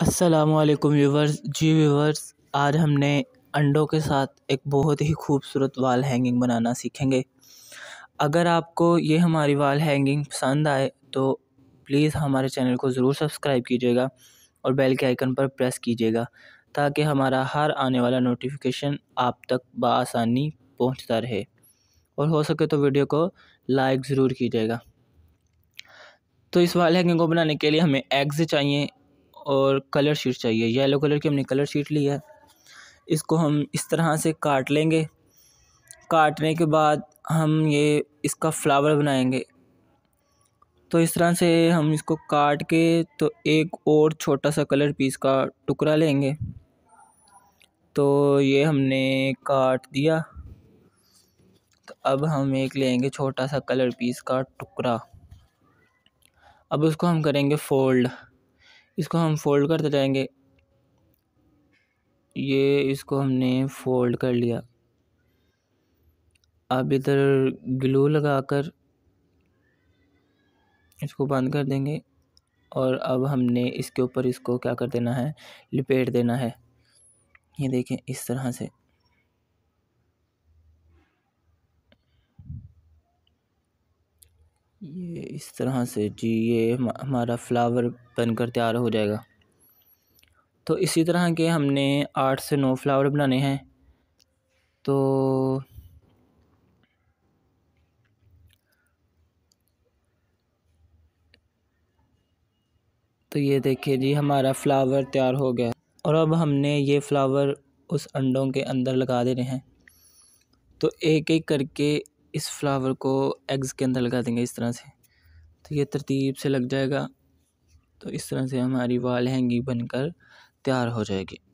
असलकुम व्यूवर्स जी व्यूवर्स आज हमने अंडों के साथ एक बहुत ही खूबसूरत वाल हैंगिंग बनाना सीखेंगे अगर आपको ये हमारी वाल हैंगिंग पसंद आए तो प्लीज़ हमारे चैनल को ज़रूर सब्सक्राइब कीजिएगा और बेल के आइकन पर प्रेस कीजिएगा ताकि हमारा हर आने वाला नोटिफिकेशन आप तक बसानी पहुँचता रहे और हो सके तो वीडियो को लाइक ज़रूर कीजिएगा तो इस वाल हैंगिंग को बनाने के लिए हमें एग्ज़ चाहिए और कलर शीट चाहिए येलो कलर की हमने कलर शीट ली है इसको हम इस तरह से काट लेंगे काटने के बाद हम ये इसका फ्लावर बनाएंगे तो इस तरह से हम इसको काट के तो एक और छोटा सा कलर पीस का टुकड़ा लेंगे तो ये हमने काट दिया तो अब हम एक लेंगे छोटा सा कलर पीस का टुकड़ा अब उसको हम करेंगे फ़ोल्ड इसको हम फोल्ड करते जाएंगे ये इसको हमने फोल्ड कर लिया अब इधर ग्लू लगाकर इसको बंद कर देंगे और अब हमने इसके ऊपर इसको क्या कर देना है लपेट देना है ये देखें इस तरह से ये इस तरह से जी ये हमारा फ्लावर बनकर तैयार हो जाएगा तो इसी तरह के हमने आठ से नौ फ्लावर बनाने हैं तो तो ये देखिए जी हमारा फ्लावर तैयार हो गया और अब हमने ये फ्लावर उस अंडों के अंदर लगा देने हैं तो एक एक करके इस फ्लावर को एग्ज़ के अंदर लगा देंगे इस तरह से तो ये तरतीब से लग जाएगा तो इस तरह से हमारी वाल हैंगिंग बनकर तैयार हो जाएगी